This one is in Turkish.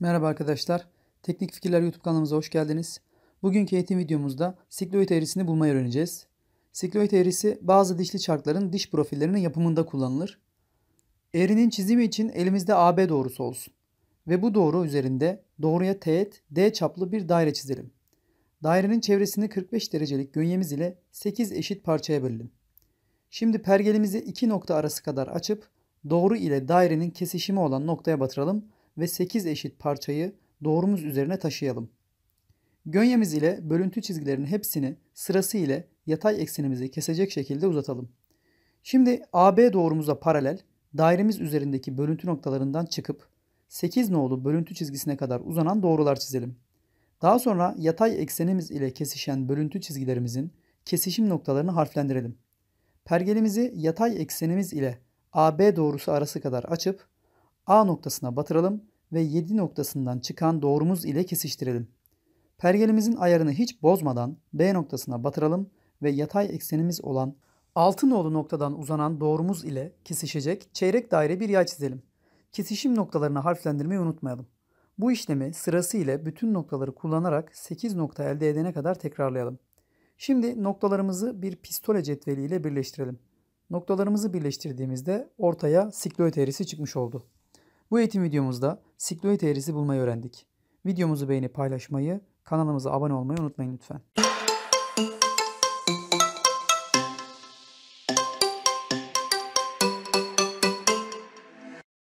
Merhaba arkadaşlar. Teknik Fikirler YouTube kanalımıza hoş geldiniz. Bugünkü eğitim videomuzda sikloid eğrisini bulmayı öğreneceğiz. Sikloid eğrisi bazı dişli çarkların diş profillerinin yapımında kullanılır. Eğrinin çizimi için elimizde AB doğrusu olsun. Ve bu doğru üzerinde doğruya teğet D çaplı bir daire çizelim. Dairenin çevresini 45 derecelik gönyemiz ile 8 eşit parçaya bölelim. Şimdi pergelimizi iki nokta arası kadar açıp doğru ile dairenin kesişimi olan noktaya batıralım ve 8 eşit parçayı doğrumuz üzerine taşıyalım. Gönyemiz ile bölüntü çizgilerinin hepsini sırası ile yatay eksenimizi kesecek şekilde uzatalım. Şimdi AB doğrumuza paralel dairemiz üzerindeki bölüntü noktalarından çıkıp 8 nolu bölüntü çizgisine kadar uzanan doğrular çizelim. Daha sonra yatay eksenimiz ile kesişen bölüntü çizgilerimizin kesişim noktalarını harflendirelim. Pergelimizi yatay eksenimiz ile AB doğrusu arası kadar açıp A noktasına batıralım ve 7 noktasından çıkan doğrumuz ile kesiştirelim. Pergelimizin ayarını hiç bozmadan B noktasına batıralım ve yatay eksenimiz olan altın noktadan uzanan doğrumuz ile kesişecek çeyrek daire bir yay çizelim. Kesişim noktalarını harflendirmeyi unutmayalım. Bu işlemi sırası ile bütün noktaları kullanarak 8 nokta elde edene kadar tekrarlayalım. Şimdi noktalarımızı bir pistole cetveli ile birleştirelim. Noktalarımızı birleştirdiğimizde ortaya sikloid eğrisi çıkmış oldu. Bu eğitim videomuzda sikloid eğrisi bulmayı öğrendik. Videomuzu beğenip paylaşmayı, kanalımıza abone olmayı unutmayın lütfen.